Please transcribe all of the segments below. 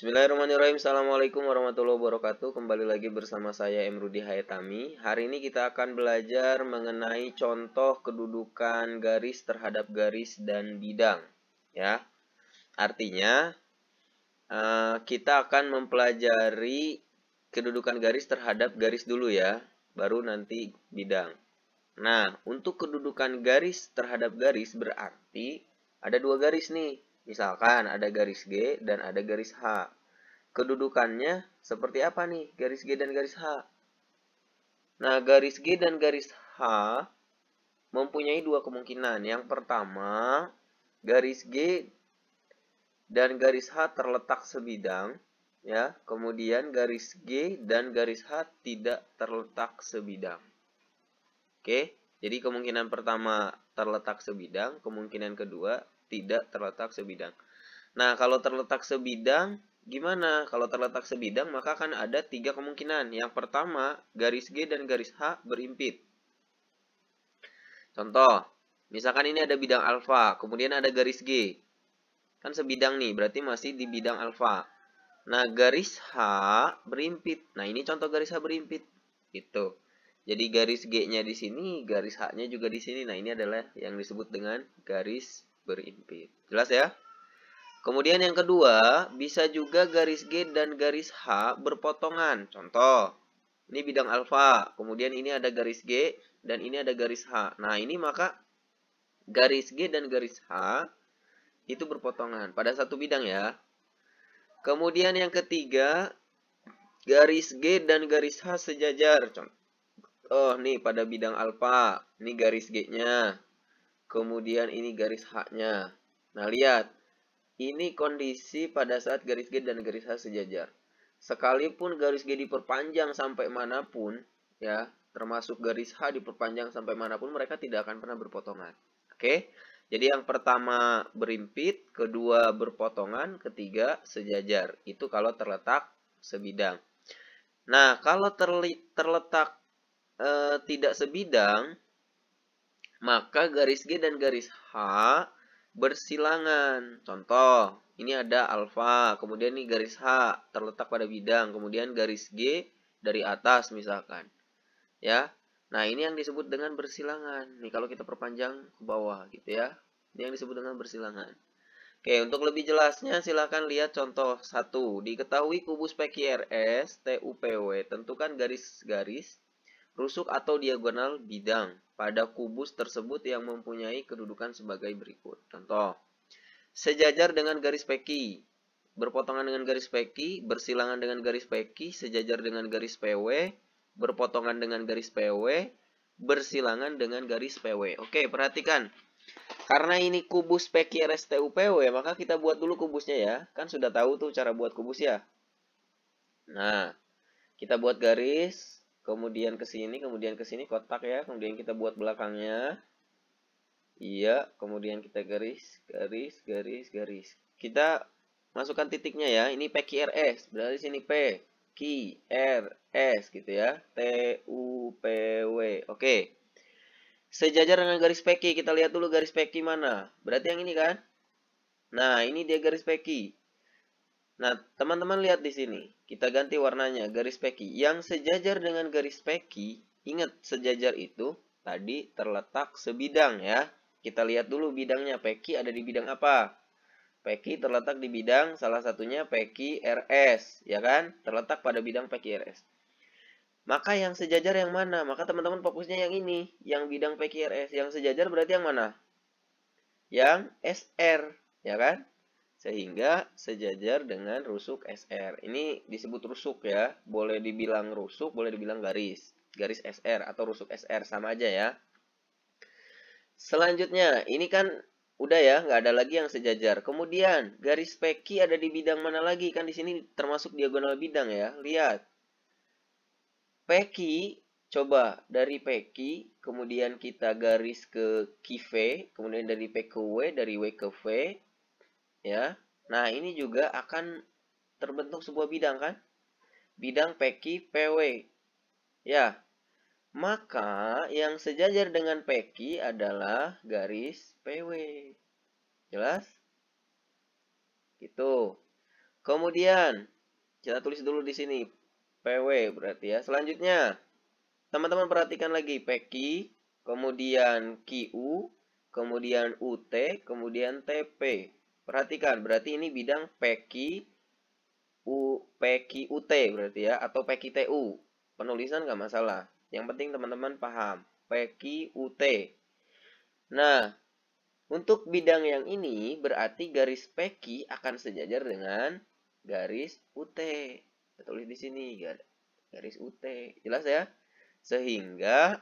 Bismillahirrahmanirrahim. Assalamualaikum warahmatullahi wabarakatuh. Kembali lagi bersama saya Emrudi Hayatami. Hari ini kita akan belajar mengenai contoh kedudukan garis terhadap garis dan bidang. Ya, artinya eh, kita akan mempelajari kedudukan garis terhadap garis dulu ya, baru nanti bidang. Nah, untuk kedudukan garis terhadap garis berarti ada dua garis nih Misalkan ada garis G dan ada garis H. Kedudukannya seperti apa nih garis G dan garis H? Nah, garis G dan garis H mempunyai dua kemungkinan. Yang pertama, garis G dan garis H terletak sebidang, ya. Kemudian garis G dan garis H tidak terletak sebidang. Oke, jadi kemungkinan pertama terletak sebidang, kemungkinan kedua tidak terletak sebidang. Nah, kalau terletak sebidang, gimana? Kalau terletak sebidang, maka akan ada tiga kemungkinan. Yang pertama, garis G dan garis H berimpit. Contoh, misalkan ini ada bidang alfa, kemudian ada garis G. Kan sebidang nih, berarti masih di bidang alfa. Nah, garis H berimpit. Nah, ini contoh garis H berimpit. Gitu. Jadi garis G-nya di sini, garis H-nya juga di sini. Nah, ini adalah yang disebut dengan garis berimpit. Jelas ya? Kemudian yang kedua, bisa juga garis G dan garis H berpotongan. Contoh, ini bidang alfa, kemudian ini ada garis G dan ini ada garis H. Nah, ini maka garis G dan garis H itu berpotongan pada satu bidang ya. Kemudian yang ketiga, garis G dan garis H sejajar. Contoh, nih pada bidang alfa, ini garis G-nya. Kemudian ini garis H-nya. Nah, lihat. Ini kondisi pada saat garis G dan garis H sejajar. Sekalipun garis G diperpanjang sampai manapun, ya, termasuk garis H diperpanjang sampai manapun, mereka tidak akan pernah berpotongan. Oke? Jadi yang pertama berimpit, kedua berpotongan, ketiga sejajar. Itu kalau terletak sebidang. Nah, kalau terletak eh, tidak sebidang, maka garis G dan garis H bersilangan. Contoh, ini ada alfa, kemudian ini garis H terletak pada bidang, kemudian garis G dari atas misalkan. Ya. Nah, ini yang disebut dengan bersilangan. Nih kalau kita perpanjang ke bawah gitu ya. Ini yang disebut dengan bersilangan. Oke, untuk lebih jelasnya silahkan lihat contoh satu Diketahui kubus PQRS TUPW tentukan garis-garis rusuk atau diagonal bidang pada kubus tersebut yang mempunyai kedudukan sebagai berikut. Contoh, sejajar dengan garis peki, berpotongan dengan garis peki, bersilangan dengan garis peki, sejajar dengan garis PW, berpotongan dengan garis PW, bersilangan dengan garis PW. Oke, perhatikan. Karena ini kubus peki RSTUPW, maka kita buat dulu kubusnya ya. Kan sudah tahu tuh cara buat kubus ya. Nah, kita buat garis kemudian ke sini, kemudian ke sini kotak ya, kemudian kita buat belakangnya. Iya, kemudian kita garis, garis, garis, garis. Kita masukkan titiknya ya. Ini S. berarti sini P, Q, R, S gitu ya. T, U, P, W. Oke. Sejajar dengan garis PQ, kita lihat dulu garis PQ mana. Berarti yang ini kan? Nah, ini dia garis PQ. Nah, teman-teman lihat di sini. Kita ganti warnanya, garis peki. Yang sejajar dengan garis peki, ingat sejajar itu tadi terletak sebidang ya. Kita lihat dulu bidangnya, peki ada di bidang apa? Peki terletak di bidang salah satunya peki RS, ya kan? Terletak pada bidang peki RS. Maka yang sejajar yang mana? Maka teman-teman fokusnya yang ini, yang bidang peki RS. Yang sejajar berarti yang mana? Yang SR, ya kan? sehingga sejajar dengan rusuk SR. Ini disebut rusuk ya, boleh dibilang rusuk, boleh dibilang garis. Garis SR atau rusuk SR sama aja ya. Selanjutnya, ini kan udah ya, nggak ada lagi yang sejajar. Kemudian, garis PQ ada di bidang mana lagi? Kan di sini termasuk diagonal bidang ya. Lihat. PQ, coba dari PQ, kemudian kita garis ke QV, kemudian dari PQW, dari w ke v, ya. Nah, ini juga akan terbentuk sebuah bidang kan? Bidang PQ PW. Ya. Maka yang sejajar dengan PQ adalah garis PW. Jelas? Gitu. Kemudian kita tulis dulu di sini PW berarti ya. Selanjutnya teman-teman perhatikan lagi PQ, kemudian QU, kemudian UT, kemudian TP. Perhatikan, berarti ini bidang PQ U, ut berarti ya, atau tu Penulisan nggak masalah. Yang penting teman-teman paham. ut Nah, untuk bidang yang ini berarti garis PQ akan sejajar dengan garis UT. Kita tulis di sini, garis UT. Jelas ya? Sehingga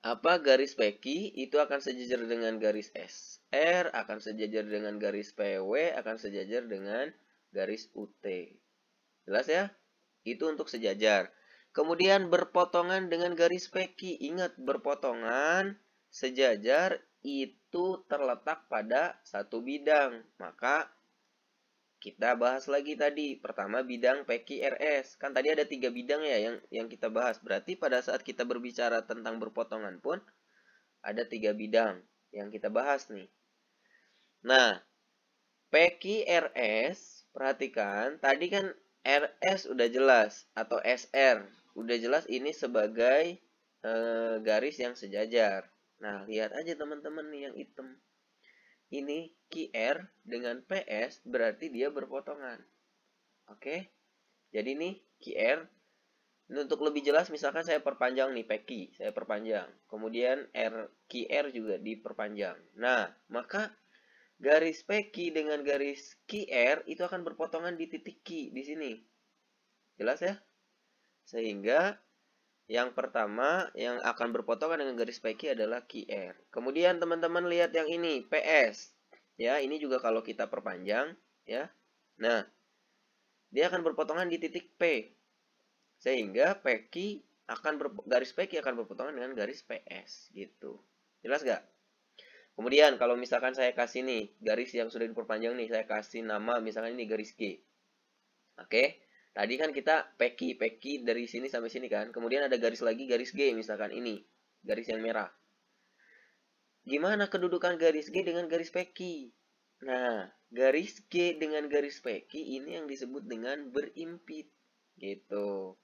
apa garis PQ itu akan sejajar dengan garis SR, akan sejajar dengan garis PW, akan sejajar dengan garis UT. Jelas ya? Itu untuk sejajar. Kemudian berpotongan dengan garis PQ. Ingat, berpotongan sejajar itu terletak pada satu bidang. Maka kita bahas lagi tadi. Pertama bidang PQRS. Kan tadi ada tiga bidang ya yang yang kita bahas. Berarti pada saat kita berbicara tentang berpotongan pun ada tiga bidang yang kita bahas nih. Nah, PQRS, perhatikan tadi kan RS udah jelas atau SR udah jelas ini sebagai e, garis yang sejajar. Nah, lihat aja teman-teman nih yang hitam ini QR dengan PS berarti dia berpotongan. Oke. Jadi ini QR. untuk lebih jelas misalkan saya perpanjang nih PQ, saya perpanjang. Kemudian R QR juga diperpanjang. Nah, maka garis PQ dengan garis QR itu akan berpotongan di titik Q di sini. Jelas ya? Sehingga yang pertama yang akan berpotongan dengan garis PQ adalah QR. Kemudian teman-teman lihat yang ini PS. Ya, ini juga kalau kita perpanjang, ya. Nah, dia akan berpotongan di titik P. Sehingga PQ akan ber, garis PQ akan berpotongan dengan garis PS gitu. Jelas gak? Kemudian kalau misalkan saya kasih nih garis yang sudah diperpanjang nih, saya kasih nama misalkan ini garis G. Oke. Okay? Tadi kan kita peki, peki dari sini sampai sini kan. Kemudian ada garis lagi, garis G misalkan ini. Garis yang merah. Gimana kedudukan garis G dengan garis peki? Nah, garis G dengan garis peki ini yang disebut dengan berimpit. Gitu.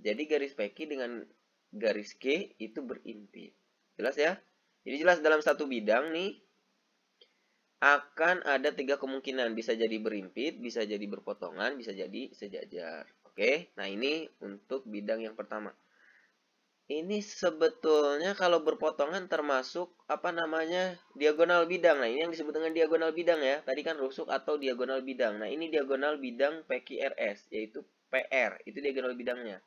Jadi garis peki dengan garis G itu berimpit. Jelas ya? Jadi jelas dalam satu bidang nih, akan ada tiga kemungkinan bisa jadi berimpit bisa jadi berpotongan bisa jadi sejajar oke nah ini untuk bidang yang pertama ini sebetulnya kalau berpotongan termasuk apa namanya diagonal bidang. Nah, ini yang disebut dengan diagonal bidang ya. Tadi kan rusuk atau diagonal bidang. Nah, ini diagonal bidang PQRS yaitu PR. Itu diagonal bidangnya.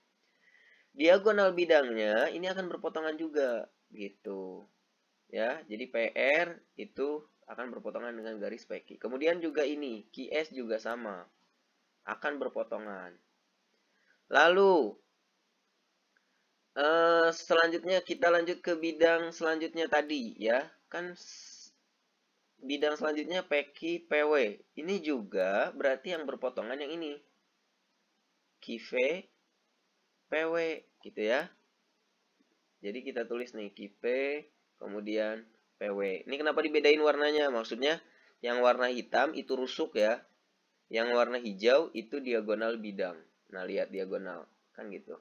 Diagonal bidangnya ini akan berpotongan juga gitu. Ya, jadi PR itu akan berpotongan dengan garis PQ. Kemudian juga ini, QS juga sama. Akan berpotongan. Lalu, eh, selanjutnya kita lanjut ke bidang selanjutnya tadi ya. Kan bidang selanjutnya PQ, PW. Ini juga berarti yang berpotongan yang ini. QV, PW gitu ya. Jadi kita tulis nih QP, kemudian PW. Ini kenapa dibedain warnanya? Maksudnya yang warna hitam itu rusuk ya. Yang warna hijau itu diagonal bidang. Nah, lihat diagonal. Kan gitu.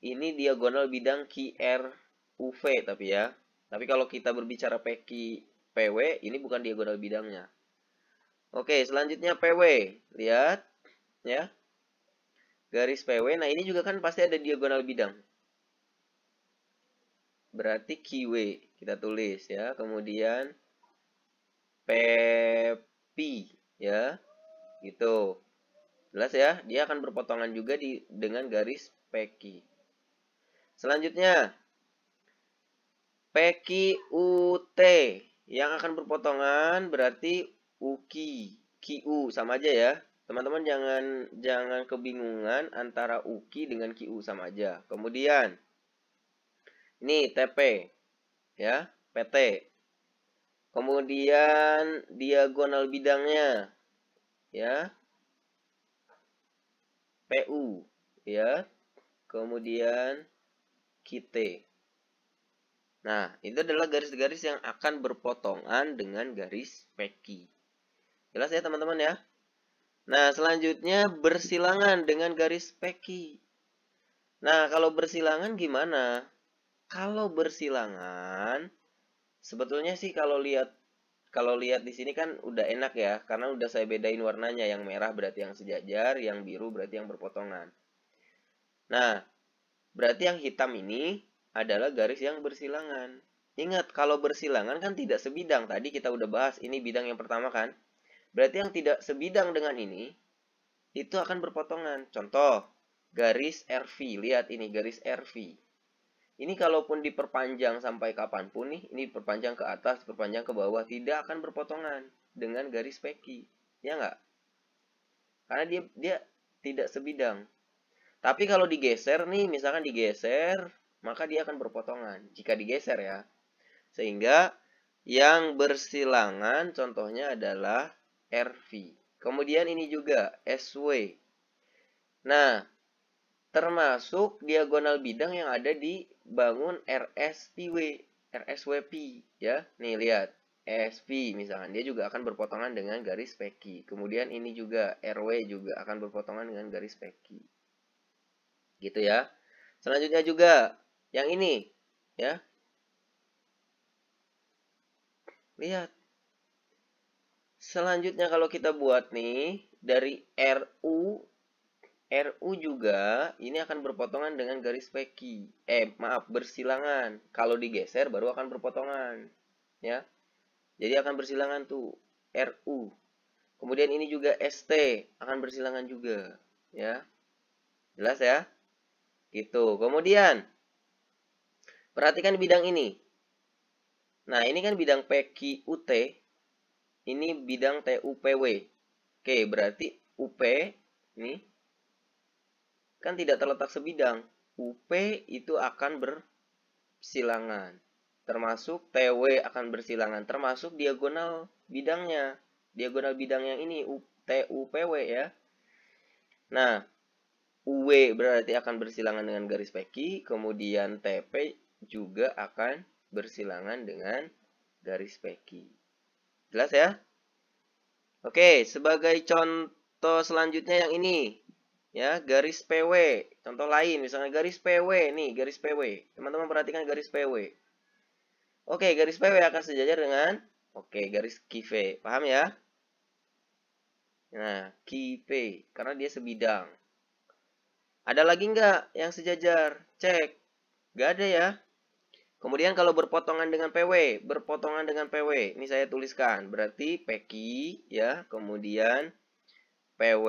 Ini diagonal bidang QR UV tapi ya. Tapi kalau kita berbicara PQ PW, ini bukan diagonal bidangnya. Oke, selanjutnya PW. Lihat. Ya. Garis PW. Nah, ini juga kan pasti ada diagonal bidang berarti kiwe kita tulis ya kemudian pepi ya gitu jelas ya dia akan berpotongan juga di dengan garis peki selanjutnya peki ut yang akan berpotongan berarti uki kiu sama aja ya teman-teman jangan jangan kebingungan antara uki dengan kiu sama aja kemudian ini TP ya, PT. Kemudian diagonal bidangnya ya. PU ya. Kemudian QT Nah, itu adalah garis-garis yang akan berpotongan dengan garis PQ Jelas ya teman-teman ya? Nah, selanjutnya bersilangan dengan garis PQ Nah, kalau bersilangan gimana? Kalau bersilangan, sebetulnya sih kalau lihat kalau lihat di sini kan udah enak ya, karena udah saya bedain warnanya. Yang merah berarti yang sejajar, yang biru berarti yang berpotongan. Nah, berarti yang hitam ini adalah garis yang bersilangan. Ingat, kalau bersilangan kan tidak sebidang. Tadi kita udah bahas, ini bidang yang pertama kan? Berarti yang tidak sebidang dengan ini, itu akan berpotongan. Contoh, garis RV. Lihat ini, garis RV. Ini kalaupun diperpanjang sampai kapanpun nih, ini diperpanjang ke atas, diperpanjang ke bawah, tidak akan berpotongan dengan garis peki. Ya nggak? Karena dia dia tidak sebidang. Tapi kalau digeser nih, misalkan digeser, maka dia akan berpotongan jika digeser ya. Sehingga yang bersilangan contohnya adalah RV. Kemudian ini juga SW. Nah, termasuk diagonal bidang yang ada di bangun RSPW, RSWP ya. Nih lihat, SP misalkan dia juga akan berpotongan dengan garis peki. Kemudian ini juga RW juga akan berpotongan dengan garis peki. Gitu ya. Selanjutnya juga yang ini ya. Lihat. Selanjutnya kalau kita buat nih dari RU RU juga ini akan berpotongan dengan garis peki. Eh, maaf, bersilangan. Kalau digeser baru akan berpotongan. Ya. Jadi akan bersilangan tuh RU. Kemudian ini juga ST akan bersilangan juga, ya. Jelas ya? Gitu. Kemudian perhatikan bidang ini. Nah, ini kan bidang peki UT. Ini bidang TUPW. Oke, berarti UP ini kan tidak terletak sebidang. UP itu akan bersilangan. Termasuk TW akan bersilangan. Termasuk diagonal bidangnya. Diagonal bidang yang ini, TUPW ya. Nah, UW berarti akan bersilangan dengan garis peki. Kemudian TP juga akan bersilangan dengan garis peki. Jelas ya? Oke, sebagai contoh selanjutnya yang ini ya garis PW. Contoh lain misalnya garis PW nih, garis PW. Teman-teman perhatikan garis PW. Oke, garis PW akan sejajar dengan oke, garis QV. Paham ya? Nah, QV karena dia sebidang. Ada lagi nggak yang sejajar? Cek. Nggak ada ya. Kemudian kalau berpotongan dengan PW, berpotongan dengan PW, ini saya tuliskan, berarti PQ ya, kemudian PW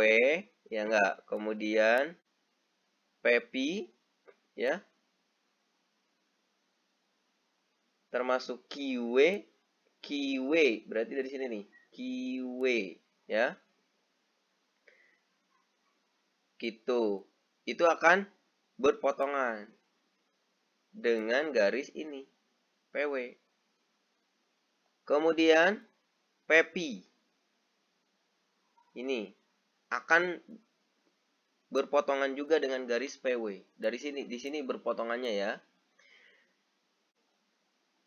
ya enggak kemudian Pepi ya termasuk Kiwe Kiwe berarti dari sini nih Kiwe ya gitu itu akan berpotongan dengan garis ini PW kemudian Pepi ini akan berpotongan juga dengan garis PW. Dari sini, di sini berpotongannya ya.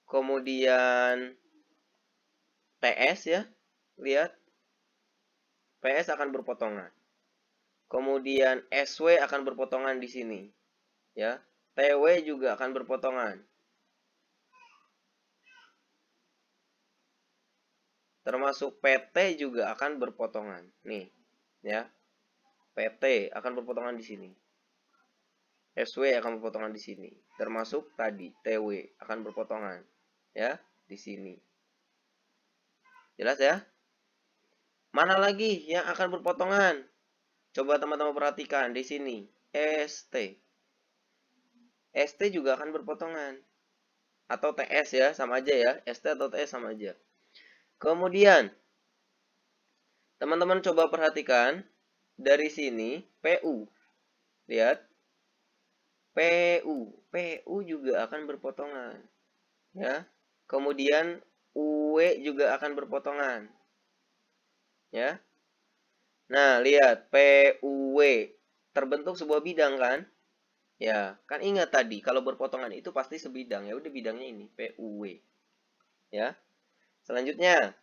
Kemudian PS ya, lihat. PS akan berpotongan. Kemudian SW akan berpotongan di sini. Ya, TW juga akan berpotongan. Termasuk PT juga akan berpotongan. Nih, ya. PT akan berpotongan di sini. SW akan berpotongan di sini. Termasuk tadi TW akan berpotongan ya di sini. Jelas ya? Mana lagi yang akan berpotongan? Coba teman-teman perhatikan di sini. ST. ST juga akan berpotongan. Atau TS ya, sama aja ya. ST atau TS sama aja. Kemudian, teman-teman coba perhatikan dari sini PU. Lihat. PU. PU juga akan berpotongan. Ya. Kemudian UW juga akan berpotongan. Ya. Nah, lihat PUW terbentuk sebuah bidang kan? Ya, kan ingat tadi kalau berpotongan itu pasti sebidang. Ya udah bidangnya ini PUW. Ya. Selanjutnya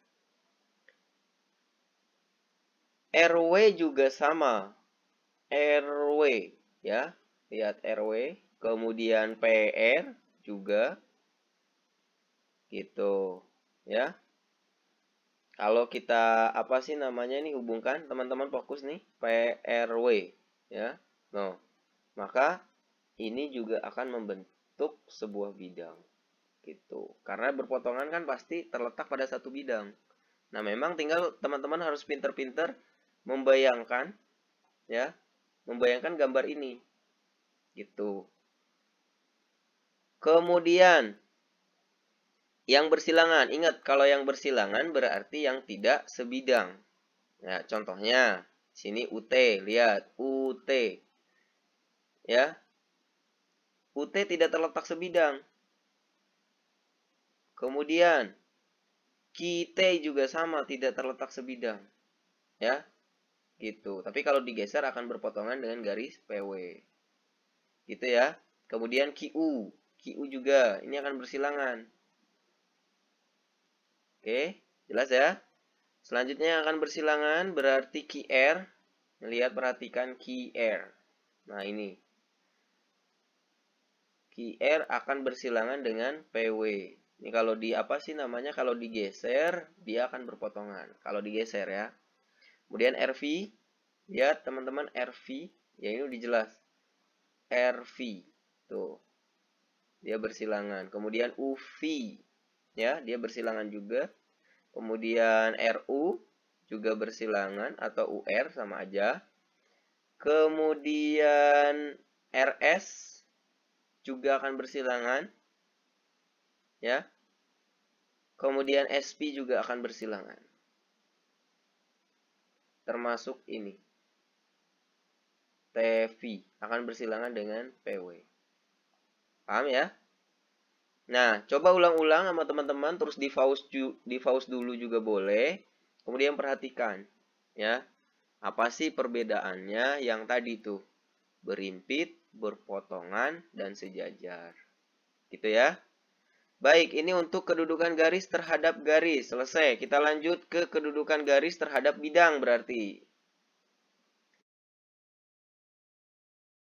RW juga sama. RW ya. Lihat RW, kemudian PR juga gitu ya. Kalau kita apa sih namanya ini hubungkan teman-teman fokus nih PRW ya. No. Maka ini juga akan membentuk sebuah bidang gitu. Karena berpotongan kan pasti terletak pada satu bidang. Nah, memang tinggal teman-teman harus pinter-pinter membayangkan ya, membayangkan gambar ini. Gitu. Kemudian yang bersilangan, ingat kalau yang bersilangan berarti yang tidak sebidang. Ya, contohnya sini UT, lihat UT. Ya. UT tidak terletak sebidang. Kemudian kita juga sama tidak terletak sebidang. Ya gitu. Tapi kalau digeser akan berpotongan dengan garis PW. Gitu ya. Kemudian QU, QU juga ini akan bersilangan. Oke, jelas ya? Selanjutnya yang akan bersilangan berarti QR. Melihat perhatikan QR. Nah, ini. QR akan bersilangan dengan PW. Ini kalau di apa sih namanya? Kalau digeser, dia akan berpotongan. Kalau digeser ya. Kemudian RV, ya teman-teman RV, ya ini udah jelas. RV, tuh. Dia bersilangan. Kemudian UV, ya dia bersilangan juga. Kemudian RU juga bersilangan atau UR sama aja. Kemudian RS juga akan bersilangan. Ya. Kemudian SP juga akan bersilangan termasuk ini. TV akan bersilangan dengan PW. Paham ya? Nah, coba ulang-ulang sama teman-teman terus di pause di pause dulu juga boleh. Kemudian perhatikan ya. Apa sih perbedaannya yang tadi tuh? Berimpit, berpotongan dan sejajar. Gitu ya. Baik, ini untuk kedudukan garis terhadap garis. Selesai. Kita lanjut ke kedudukan garis terhadap bidang berarti.